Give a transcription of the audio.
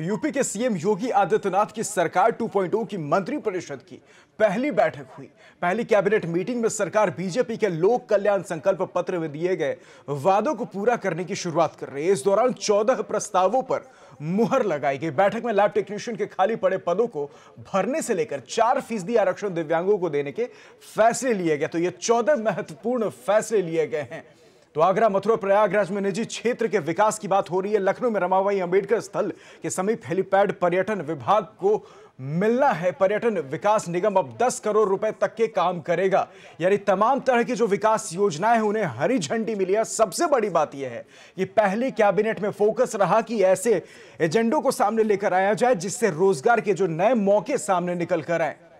UP के CM योगी आदित्यनाथ की सरकार 2.0 की मंत्री परिषद की पहली बैठक हुई पहली कैबिनेट मीटिंग में सरकार बीजेपी के लोक कल्याण संकल्प पत्र में दिए गए वादों को पूरा करने की शुरुआत कर रही है इस दौरान 14 प्रस्तावों पर मुहर लगाई गई बैठक में लैब टेक्नीशियन के खाली पड़े पदों को भरने से लेकर चार फीसदी आरक्षण दिव्यांगों को देने के फैसले लिए गए तो ये चौदह महत्वपूर्ण फैसले लिए गए हैं तो आगरा मथुरा प्रयागराज में निजी क्षेत्र के विकास की बात हो रही है लखनऊ में रमाबाई अंबेडकर स्थल के समीप हेलीपैड पर्यटन विभाग को मिलना है पर्यटन विकास निगम अब 10 करोड़ रुपए तक के काम करेगा यानी तमाम तरह की जो विकास योजनाएं हैं उन्हें हरी झंडी मिली है सबसे बड़ी बात यह है कि पहली कैबिनेट में फोकस रहा कि ऐसे एजेंडों को सामने लेकर आया जाए जिससे रोजगार के जो नए मौके सामने निकल कर आए